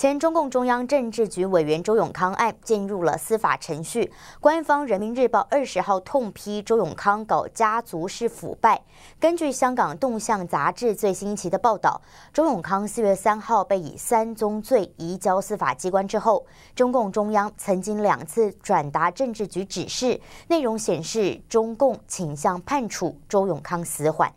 前中共中央政治局委员周永康案进入了司法程序。官方《人民日报》二十号痛批周永康搞家族式腐败。根据香港《动向》杂志最新一期的报道，周永康四月三号被以三宗罪移交司法机关之后，中共中央曾经两次转达政治局指示，内容显示中共倾向判处周永康死缓。